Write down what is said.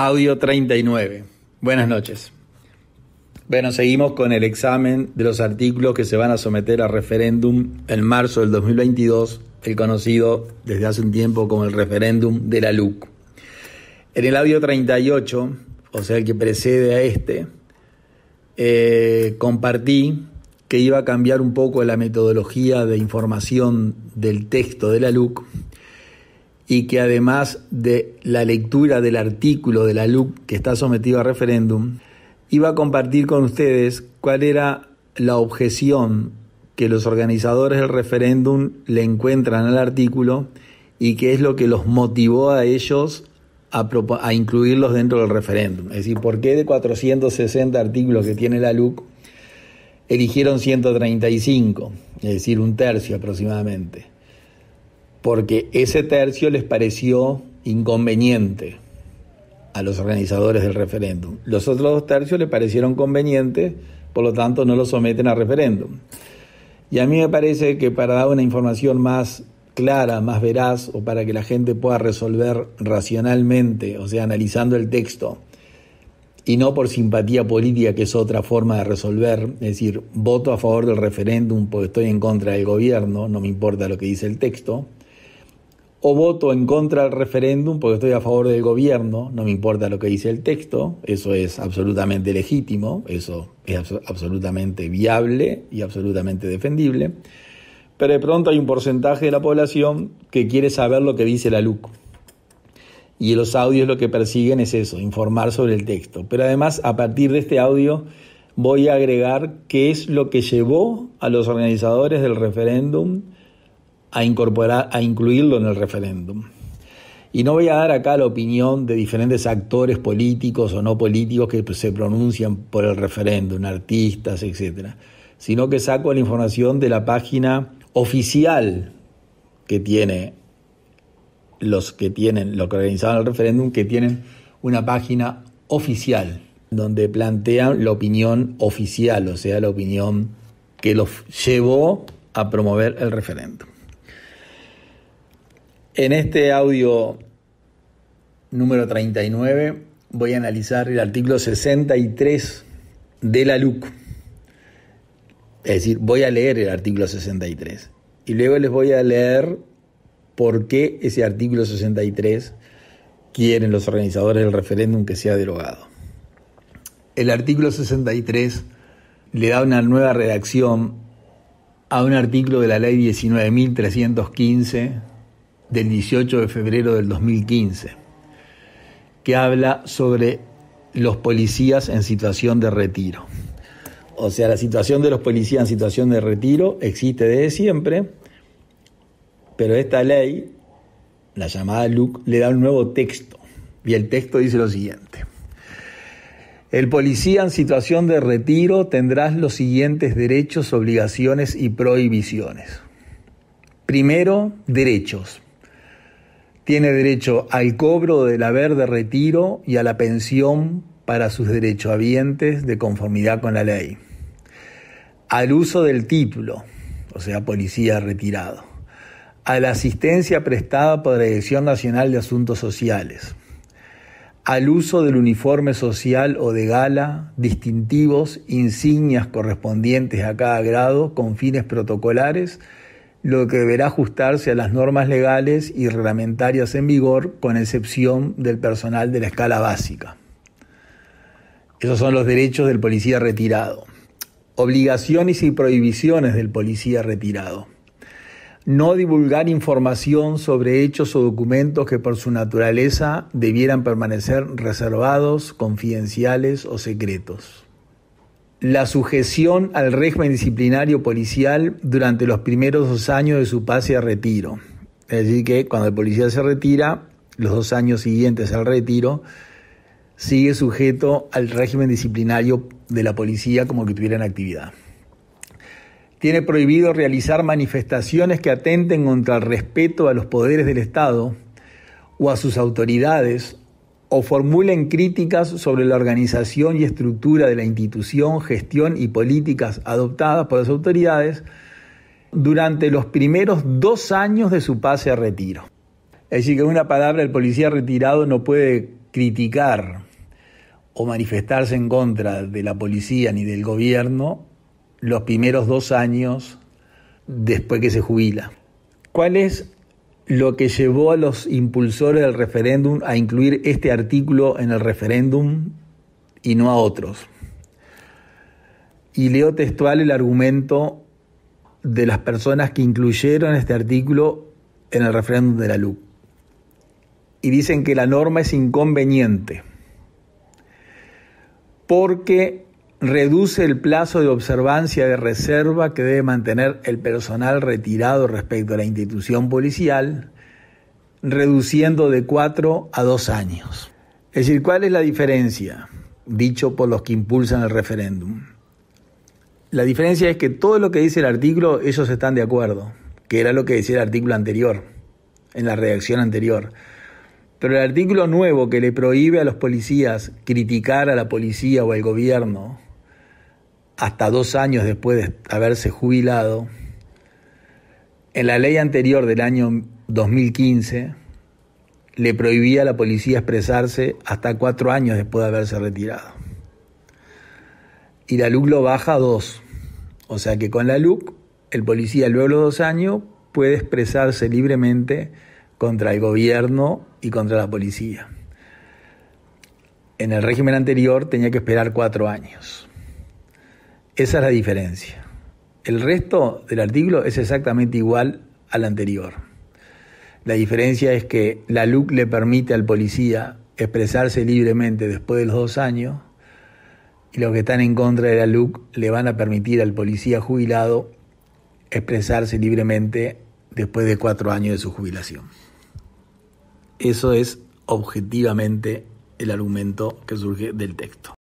Audio 39. Buenas noches. Bueno, seguimos con el examen de los artículos que se van a someter a referéndum en marzo del 2022, el conocido desde hace un tiempo como el referéndum de la LUC. En el audio 38, o sea, el que precede a este, eh, compartí que iba a cambiar un poco la metodología de información del texto de la LUC y que además de la lectura del artículo de la LUC que está sometido a referéndum, iba a compartir con ustedes cuál era la objeción que los organizadores del referéndum le encuentran al artículo y qué es lo que los motivó a ellos a, a incluirlos dentro del referéndum. Es decir, ¿por qué de 460 artículos que tiene la LUC eligieron 135? Es decir, un tercio aproximadamente porque ese tercio les pareció inconveniente a los organizadores del referéndum. Los otros dos tercios les parecieron convenientes, por lo tanto no lo someten a referéndum. Y a mí me parece que para dar una información más clara, más veraz, o para que la gente pueda resolver racionalmente, o sea, analizando el texto, y no por simpatía política, que es otra forma de resolver, es decir, voto a favor del referéndum porque estoy en contra del gobierno, no me importa lo que dice el texto, o voto en contra del referéndum porque estoy a favor del gobierno, no me importa lo que dice el texto, eso es absolutamente legítimo, eso es absolutamente viable y absolutamente defendible, pero de pronto hay un porcentaje de la población que quiere saber lo que dice la LUC. Y los audios lo que persiguen es eso, informar sobre el texto. Pero además, a partir de este audio, voy a agregar qué es lo que llevó a los organizadores del referéndum a incorporar, a incluirlo en el referéndum. Y no voy a dar acá la opinión de diferentes actores políticos o no políticos que se pronuncian por el referéndum, artistas, etc. Sino que saco la información de la página oficial que tiene los que tienen, los que organizaron el referéndum, que tienen una página oficial donde plantean la opinión oficial, o sea, la opinión que los llevó a promover el referéndum. En este audio número 39 voy a analizar el artículo 63 de la LUC. Es decir, voy a leer el artículo 63 y luego les voy a leer por qué ese artículo 63 quieren los organizadores del referéndum que sea derogado. El artículo 63 le da una nueva redacción a un artículo de la ley 19.315 del 18 de febrero del 2015, que habla sobre los policías en situación de retiro. O sea, la situación de los policías en situación de retiro existe desde siempre, pero esta ley, la llamada LUC, le da un nuevo texto. Y el texto dice lo siguiente. El policía en situación de retiro tendrás los siguientes derechos, obligaciones y prohibiciones. Primero, derechos tiene derecho al cobro del haber de retiro y a la pensión para sus derechohabientes de conformidad con la ley, al uso del título, o sea, policía retirado, a la asistencia prestada por la Dirección Nacional de Asuntos Sociales, al uso del uniforme social o de gala, distintivos, insignias correspondientes a cada grado con fines protocolares, lo que deberá ajustarse a las normas legales y reglamentarias en vigor, con excepción del personal de la escala básica. Esos son los derechos del policía retirado. Obligaciones y prohibiciones del policía retirado. No divulgar información sobre hechos o documentos que por su naturaleza debieran permanecer reservados, confidenciales o secretos la sujeción al régimen disciplinario policial durante los primeros dos años de su pase a retiro. Es decir, que cuando el policía se retira, los dos años siguientes al retiro, sigue sujeto al régimen disciplinario de la policía como que tuviera en actividad. Tiene prohibido realizar manifestaciones que atenten contra el respeto a los poderes del Estado o a sus autoridades o formulen críticas sobre la organización y estructura de la institución, gestión y políticas adoptadas por las autoridades durante los primeros dos años de su pase a retiro. Es decir, que en una palabra el policía retirado no puede criticar o manifestarse en contra de la policía ni del gobierno los primeros dos años después que se jubila. ¿Cuál es lo que llevó a los impulsores del referéndum a incluir este artículo en el referéndum y no a otros. Y leo textual el argumento de las personas que incluyeron este artículo en el referéndum de la LUC. Y dicen que la norma es inconveniente porque reduce el plazo de observancia de reserva que debe mantener el personal retirado respecto a la institución policial, reduciendo de cuatro a dos años. Es decir, ¿cuál es la diferencia? Dicho por los que impulsan el referéndum. La diferencia es que todo lo que dice el artículo, ellos están de acuerdo, que era lo que decía el artículo anterior, en la redacción anterior. Pero el artículo nuevo que le prohíbe a los policías criticar a la policía o al gobierno hasta dos años después de haberse jubilado. En la ley anterior del año 2015 le prohibía a la policía expresarse hasta cuatro años después de haberse retirado. Y la LUC lo baja a dos. O sea que con la LUC el policía luego de los dos años puede expresarse libremente contra el gobierno y contra la policía. En el régimen anterior tenía que esperar cuatro años. Esa es la diferencia. El resto del artículo es exactamente igual al anterior. La diferencia es que la LUC le permite al policía expresarse libremente después de los dos años y los que están en contra de la LUC le van a permitir al policía jubilado expresarse libremente después de cuatro años de su jubilación. Eso es objetivamente el argumento que surge del texto.